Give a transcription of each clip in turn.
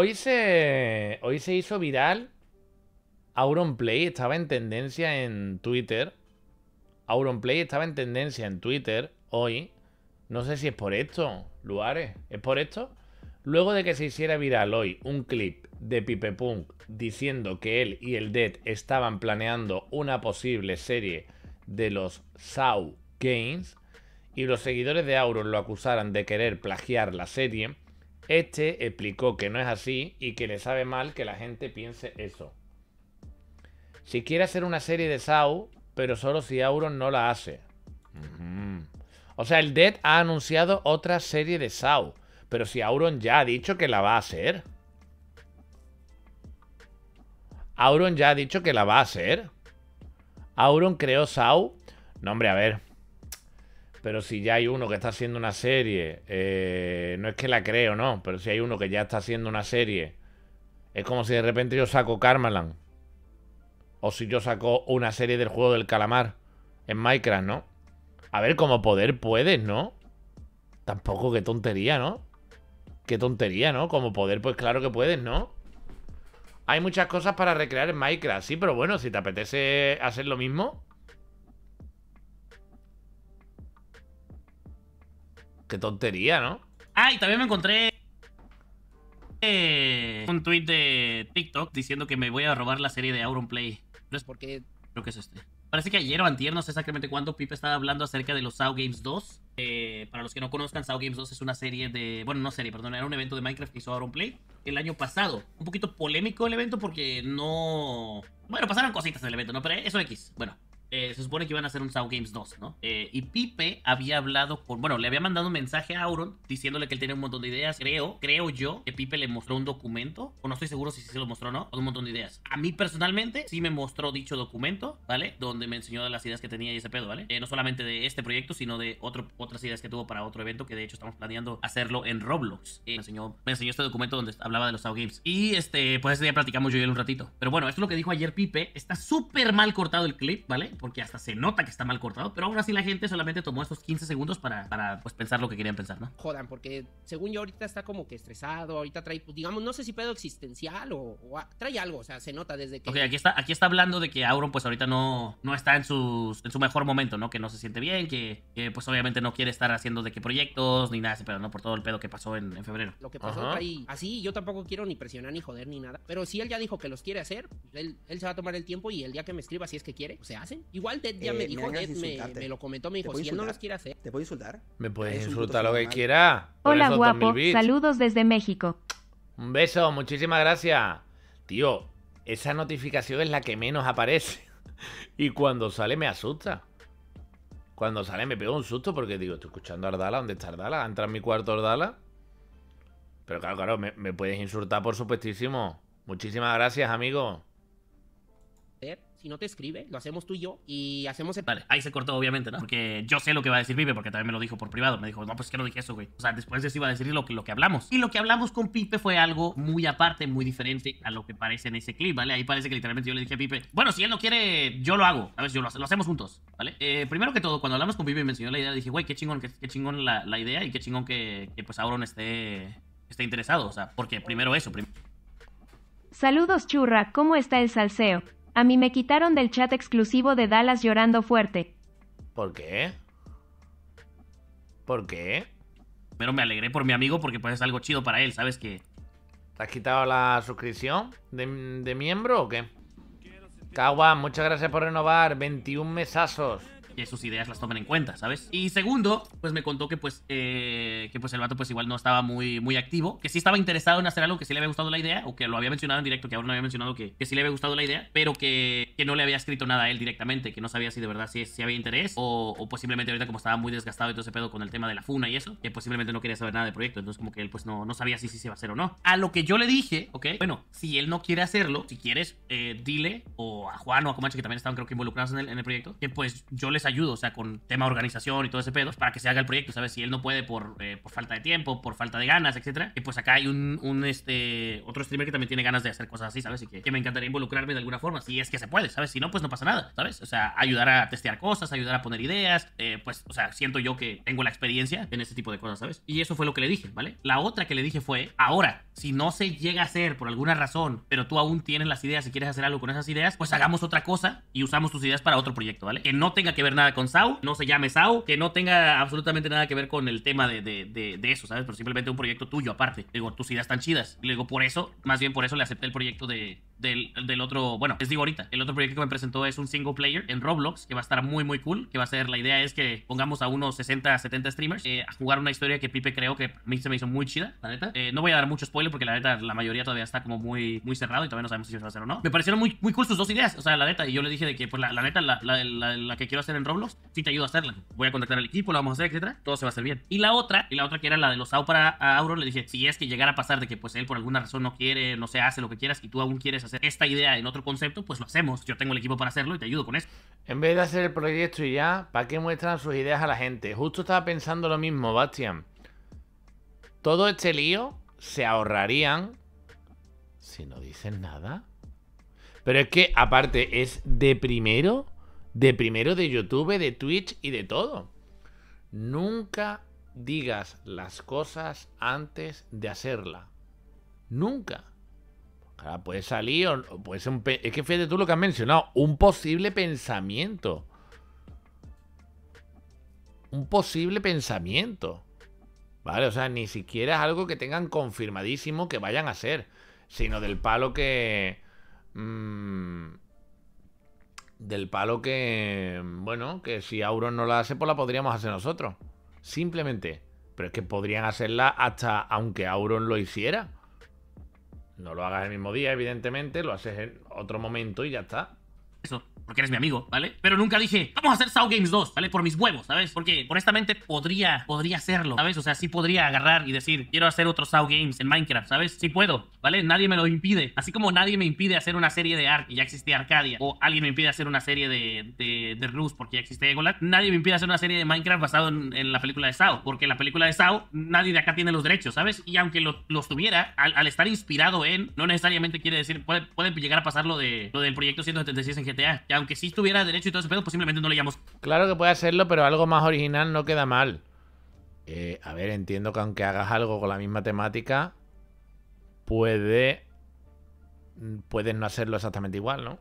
hoy se, hoy se hizo viral Auronplay, estaba en tendencia en Twitter. Auronplay estaba en tendencia en Twitter hoy. No sé si es por esto, Luares. ¿Es por esto? Luego de que se hiciera viral hoy un clip de Pipe Punk diciendo que él y el Dead estaban planeando una posible serie de los Saw Games y los seguidores de Auron lo acusaran de querer plagiar la serie, este explicó que no es así y que le sabe mal que la gente piense eso. Si quiere hacer una serie de SAU, pero solo si Auron no la hace. O sea, el Dead ha anunciado otra serie de SAU, pero si Auron ya ha dicho que la va a hacer. Auron ya ha dicho que la va a hacer. Auron creó SAU. No, hombre, a ver. Pero si ya hay uno que está haciendo una serie, eh, no es que la creo, no, pero si hay uno que ya está haciendo una serie, es como si de repente yo saco Karmaland. O si yo saco una serie del juego del calamar en Minecraft, ¿no? A ver, como poder puedes, ¿no? Tampoco, qué tontería, ¿no? Qué tontería, ¿no? Como poder, pues claro que puedes, ¿no? Hay muchas cosas para recrear en Minecraft, sí, pero bueno, si te apetece hacer lo mismo, Qué tontería, ¿no? Ay, ah, también me encontré eh, un tweet de TikTok diciendo que me voy a robar la serie de play No es porque creo que es este. Parece que ayer o antier, no sé exactamente cuándo, Pipe estaba hablando acerca de los Sao Games 2. Eh, para los que no conozcan, Sao Games 2 es una serie de... Bueno, no serie, perdón, era un evento de Minecraft que hizo Play el año pasado. Un poquito polémico el evento porque no... Bueno, pasaron cositas el evento, ¿no? Pero eso X. Bueno, eh, se supone que iban a hacer un Sound Games 2, ¿no? Eh, y Pipe había hablado con, bueno, le había mandado un mensaje a Auron diciéndole que él tenía un montón de ideas. Creo, creo yo que Pipe le mostró un documento, o no estoy seguro si se lo mostró o no, un montón de ideas. A mí personalmente sí me mostró dicho documento, ¿vale? Donde me enseñó las ideas que tenía y ese pedo, ¿vale? Eh, no solamente de este proyecto, sino de otras ideas que tuvo para otro evento que de hecho estamos planeando hacerlo en Roblox. me, enseñó, este documento donde hablaba de los Sound Games. Y este, pues ese día platicamos yo y él un ratito. Pero bueno, esto es lo que dijo ayer Pipe. Está súper mal cortado el clip, ¿vale? porque hasta se nota que está mal cortado, pero aún así la gente solamente tomó estos 15 segundos para, pues, pensar lo que querían pensar, ¿no? Jodan, porque según yo ahorita está como que estresado, ahorita trae, pues, digamos, no sé si pedo existencial o, trae algo, o sea, se nota desde que... Ok, aquí está, aquí está hablando de que Auron pues ahorita no, no está en, sus, en su mejor momento, ¿no? Que no se siente bien, que, pues obviamente no quiere estar haciendo de qué proyectos ni nada, pero no por todo el pedo que pasó en, febrero. Lo que pasó ahí, así, yo tampoco quiero ni presionar ni joder ni nada, pero si él ya dijo que los quiere hacer, pues, él, él se va a tomar el tiempo y el día que me escriba si es que quiere, pues, se hacen. Igual Ted ya eh, me dijo, Ted me, lo comentó, me dijo, si él no los quiere hacer. ¿Te puedo insultar? Me puedes insultar lo que quiera. Hola guapo, saludos desde México. Un beso, muchísimas gracias. Tío, esa notificación es la que menos aparece. y cuando sale me asusta. Cuando sale me pego un susto porque digo, estoy escuchando a Ardala, ¿dónde está Ardala? ¿Entra en mi cuarto Ardala? Pero claro, claro, me, me puedes insultar, por supuestísimo. Muchísimas gracias, amigo. Si no te escribe, lo hacemos tú y yo y hacemos el... Vale, ahí se cortó obviamente, ¿no? Porque yo sé lo que va a decir Pipe, porque también me lo dijo por privado. Me dijo, no, pues que no dije eso, güey. O sea, después de eso iba a decir lo que, lo que hablamos. Y lo que hablamos con Pipe fue algo muy aparte, muy diferente a lo que parece en ese clip, ¿vale? Ahí parece que literalmente yo le dije a Pipe, bueno, si él no quiere, yo lo hago. A ver, yo lo, hacemos juntos, ¿vale? Eh, primero que todo, cuando hablamos con Pipe me enseñó la idea, dije, güey, qué chingón, qué, chingón la, idea y qué chingón que, que pues Auron esté, esté interesado. O sea, porque primero eso, primero... Saludos churra, ¿cómo está el salseo? A mí me quitaron del chat exclusivo de Dallas llorando fuerte. ¿Por qué? ¿Por qué? Pero me alegré por mi amigo porque pues es algo chido para él, ¿sabes qué? ¿Te has quitado la suscripción de, miembro o qué? Kawa, muchas gracias por renovar. 21 mesazos que sus ideas las tomen en cuenta, ¿sabes? Y segundo, pues me contó que pues, eh, que pues el vato pues igual no estaba muy, muy activo, que sí estaba interesado en hacer algo, que sí le había gustado la idea, o que lo había mencionado en directo, que ahora no había mencionado que, que sí le había gustado la idea, pero que, que no le había escrito nada a él directamente, que no sabía si de verdad si, si había interés, o, Posiblemente ahorita como estaba muy desgastado y todo ese pedo con el tema de la funa y eso, que posiblemente no quería saber nada del proyecto, entonces como que él pues no, no sabía si, si se iba a hacer o no. A lo que yo le dije, ok, bueno, si él no quiere hacerlo, si quieres, eh, dile, o a Juan o a Comanche, que también estaban creo que involucrados en el, en el proyecto, que pues yo le ayudo, o sea, con tema organización y todo ese pedo, para que se haga el proyecto, ¿sabes? Si él no puede por, eh, por falta de tiempo, por falta de ganas, etcétera. Y pues acá hay un, este, otro streamer que también tiene ganas de hacer cosas así, ¿sabes? Y que, me encantaría involucrarme de alguna forma, si es que se puede, ¿sabes? Si no, pues no pasa nada, ¿sabes? O sea, ayudar a testear cosas, ayudar a poner ideas, eh, pues, o sea, siento yo que tengo la experiencia en este tipo de cosas, ¿sabes? Y eso fue lo que le dije, ¿vale? La otra que le dije fue, ahora, si no se llega a hacer por alguna razón, pero tú aún tienes las ideas y quieres hacer algo con esas ideas, pues hagamos otra cosa y usamos tus ideas para otro proyecto, ¿vale? Que no tenga que ver nada con Sau, no se llame Sau, que no tenga absolutamente nada que ver con el tema de, de, eso, ¿sabes? Pero simplemente un proyecto tuyo aparte. Digo, tus ideas están chidas. Le digo, por eso, más bien por eso le acepté el proyecto de, del, otro, bueno, les digo ahorita, el otro proyecto que me presentó es un single player en Roblox, que va a estar muy, muy cool, que va a ser, la idea es que pongamos a unos 60, 70 streamers eh, a jugar una historia que Pipe creo que a mí se me hizo muy chida, la neta. Eh, no voy a dar mucho spoiler porque la neta, la mayoría todavía está como muy, muy cerrado y todavía no sabemos si se va a hacer o no. Me parecieron muy, muy cool sus dos ideas, o sea, la neta, y yo le dije de que, pues la, neta, la, que quiero hacer en Roblox, Si te ayudo a hacerla. Voy a contactar al equipo, la vamos a hacer, etcétera, todo se va a hacer bien. Y la otra, y la otra que era la de los AO para Auro, le dije, si es que llegara a pasar de que pues él por alguna razón no quiere, no se hace lo que quieras y tú aún quieres hacer esta idea en otro concepto, pues lo hacemos. Yo tengo el equipo para hacerlo y te ayudo con eso. En vez de hacer el proyecto y ya, ¿para qué muestran sus ideas a la gente? Justo estaba pensando lo mismo, Bastian. Todo este lío se ahorrarían si no dicen nada. Pero es que, aparte, es de primero, de primero de YouTube, de Twitch y de todo. Nunca digas las cosas antes de hacerla. Nunca puede salir, puede es que fíjate tú lo que has mencionado, un posible pensamiento. Un posible pensamiento. ¿Vale? O sea, ni siquiera es algo que tengan confirmadísimo que vayan a hacer, sino del palo que... Mm, del palo que... Bueno, que si Auron no la hace, pues la podríamos hacer nosotros. Simplemente. Pero es que podrían hacerla hasta aunque Auron lo hiciera. No lo hagas el mismo día, evidentemente, lo haces en otro momento y ya está eso, porque eres mi amigo, ¿vale? Pero nunca dije, vamos a hacer Sao Games 2, ¿vale? Por mis huevos, ¿sabes? Porque honestamente podría, podría hacerlo, ¿sabes? O sea, sí podría agarrar y decir, quiero hacer otro Sao Games en Minecraft, ¿sabes? Sí puedo, ¿vale? Nadie me lo impide. Así como nadie me impide hacer una serie de Ark y ya existe Arcadia, o alguien me impide hacer una serie de, de, de porque ya existe Egolat, nadie me impide hacer una serie de Minecraft basado en, la película de Sao, porque la película de Sao nadie de acá tiene los derechos, ¿sabes? Y aunque lo, los tuviera, al, estar inspirado en, no necesariamente quiere decir, puede, puede llegar a pasar lo, de, lo del proyecto 176 en Ah, aunque si estuviera derecho y todo ese pedo, posiblemente pues no le llamamos. Claro que puede hacerlo, pero algo más original no queda mal. Eh, a ver, entiendo que aunque hagas algo con la misma temática, puede. Mm, puedes no hacerlo exactamente igual, ¿no?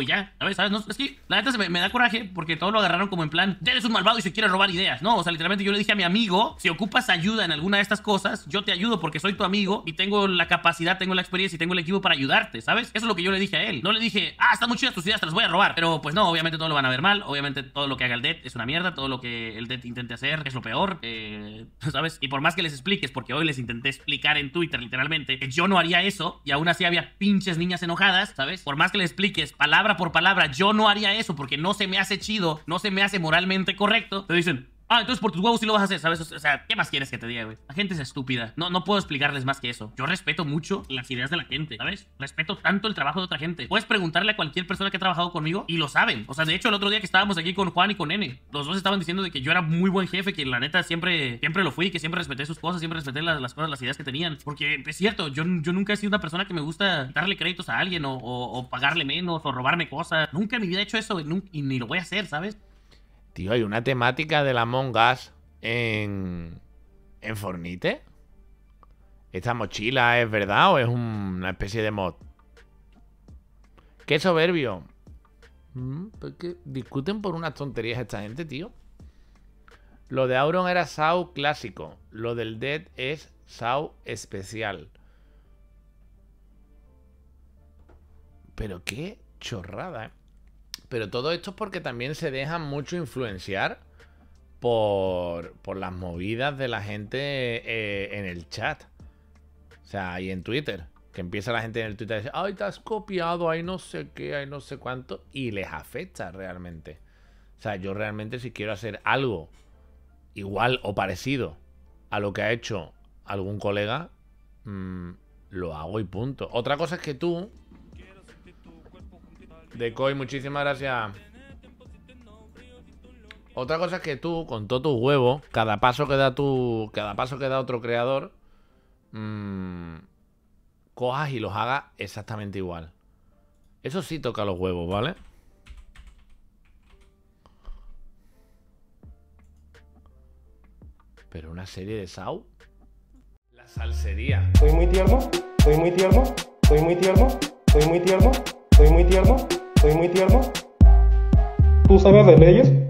y ya. ¿sabes? es que la neta se me, da coraje porque todo lo agarraron como en plan, eres un malvado y se quiere robar ideas. No, o sea, literalmente yo le dije a mi amigo, si ocupas ayuda en alguna de estas cosas, yo te ayudo porque soy tu amigo y tengo la capacidad, tengo la experiencia y tengo el equipo para ayudarte, ¿sabes? Eso es lo que yo le dije a él. No le dije, ah, están muy chidas tus ideas, te las voy a robar. Pero pues no, obviamente todo lo van a ver mal. Obviamente todo lo que haga el DET es una mierda. Todo lo que el DET intente hacer es lo peor. Eh, ¿Sabes? Y por más que les expliques, porque hoy les intenté explicar en Twitter literalmente que yo no haría eso y aún así había pinches niñas enojadas, ¿sabes? Por más que les expliques palabras palabra por palabra, yo no haría eso porque no se me hace chido, no se me hace moralmente correcto. Te dicen, Ah, entonces por tus huevos sí lo vas a hacer, ¿sabes? O sea, ¿qué más quieres que te diga, güey? La gente es estúpida. No, no puedo explicarles más que eso. Yo respeto mucho las ideas de la gente, ¿sabes? Respeto tanto el trabajo de otra gente. Puedes preguntarle a cualquier persona que ha trabajado conmigo y lo saben. O sea, de hecho, el otro día que estábamos aquí con Juan y con N, los dos estaban diciendo de que yo era muy buen jefe, que la neta siempre, siempre lo fui, que siempre respeté sus cosas, siempre respeté las, cosas, las ideas que tenían. Porque es cierto, yo, yo nunca he sido una persona que me gusta darle créditos a alguien o, pagarle menos o robarme cosas. Nunca en mi vida he hecho eso y ni lo voy a hacer, ¿sabes? Tío, hay una temática de la mongas en, en Fornite. ¿Esta mochila es verdad o es una especie de mod? ¡Qué soberbio! Mm, pues discuten por unas tonterías esta gente, tío? Lo de Auron era Sau clásico. Lo del Dead es Sau especial. Pero qué chorrada, ¿eh? Pero todo esto es porque también se dejan mucho influenciar por, las movidas de la gente eh, en el chat. O sea, y en Twitter. Que empieza la gente en el Twitter a decir, ay, te has copiado, ay, no sé qué, hay no sé cuánto. Y les afecta realmente. O sea, yo realmente si quiero hacer algo igual o parecido a lo que ha hecho algún colega, mm, lo hago y punto. Otra cosa es que tú de Decoy, muchísimas gracias. Otra cosa es que tú, con todo tu huevo, cada paso que da tu. Cada paso que otro creador. Mm, cojas y los hagas exactamente igual. Eso sí toca los huevos, ¿vale? Pero una serie de Sau. La salsería. Soy muy tierno, soy muy tierno, soy muy tierno, soy muy tierno, soy muy tierno. ¿Soy muy tierno? ¿Tú sabes de leyes?